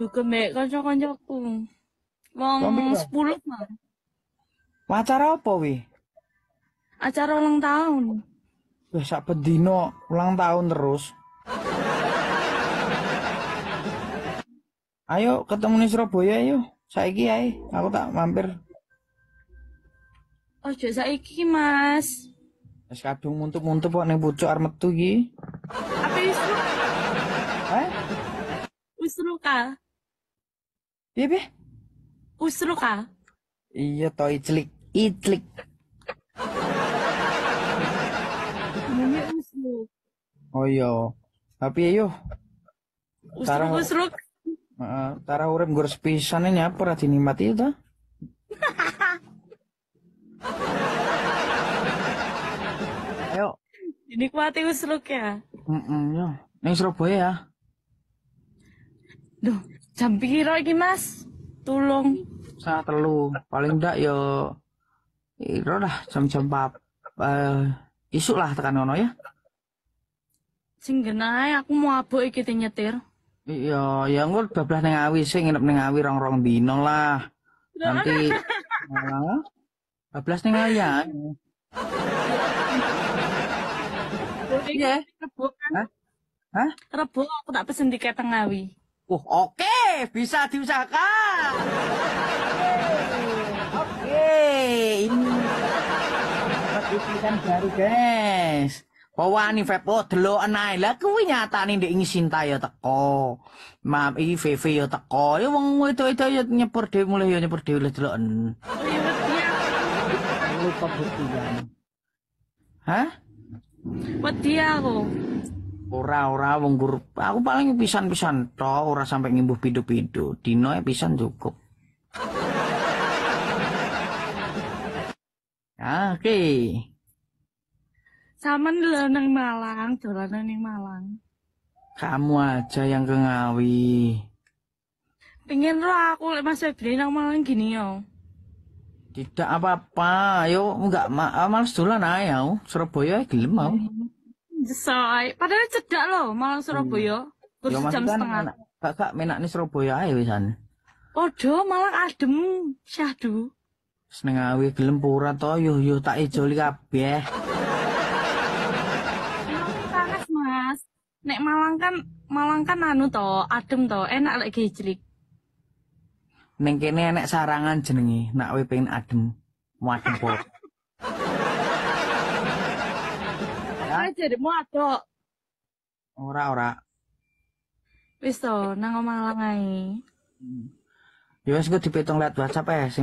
juga mbek kanca-kancaku. Wong sepuluh mah. Acara apa wi? Acara ulang tahun. Wis sak pendino ulang tahun terus. ayo ketemu nih Surabaya ayo. Saiki ae, aku tak mampir. Ojo saiki, Mas. Wis kadung muntup-muntup kok ning pucuk arep metu iki. justru kal iya be usru kal iya toh iclik iclik namanya usru oh iya tapi yo ya, usru usru Uh, tara gue harus sepisan ini apa ra mati itu? Ayo. Dinikmati usruk ya? Heeh, mm -mm, yo. ya. Duh, jam piro iki, Mas? tolong. Saat telu. Paling ndak yo iro lah jam-jam pap uh, isuk lah tekan ngono ya. Sing aku mau abuk iki nyetir. Iya, ya engko bablas ning awi sing nginep ning awi rong-rong dino lah. Nanti bablas ning awi ya. Iya, kan? Hah? Hah? Rebo aku tak pesen tiket tengah Oh, oke, okay. bisa diusahakan. Oke, okay. ini kan baru, guys. Bawa nih vape oh lah, enae. Lah kuwi di ingin cinta ya teko. Maaf ini Vepo ya teko. Ya wong itu itu ya nyepur dhewe mulai ya nyepur dhewe lah delok. Lupa Hah? aku. Ora ora wong guru. Aku paling pisan-pisan toh ora sampai ngimbuh pidu-pidu. Dino ya pisan cukup. Oke. Okay. Sama nang Malang, dolanan neng Malang. Kamu aja yang ke Ngawi. Pengen roh aku lek Mas Febri nang Malang gini yo. Tidak apa-apa, yo enggak ma malas dolan ae Surabaya gelem mau. Iya. Jesai, padahal cedak loh malang Surabaya. Kursi hmm. ya, jam kan setengah. Kakak menak nih Surabaya ayo wisan. Odo malang adem syahdu. Seneng awi gelem pura to yuh yuh tak ijoli kabeh. Panas Mas. Nek Malang kan Malang kan anu to, adem to, enak lek gejlik. Ning kene enek sarangan jenenge, nak we pengen adem. Wadem sirimu adok. Ora ora. Wis to, nang omah lanang hmm. Ya wis kok dipetong lewat WhatsApp ae sing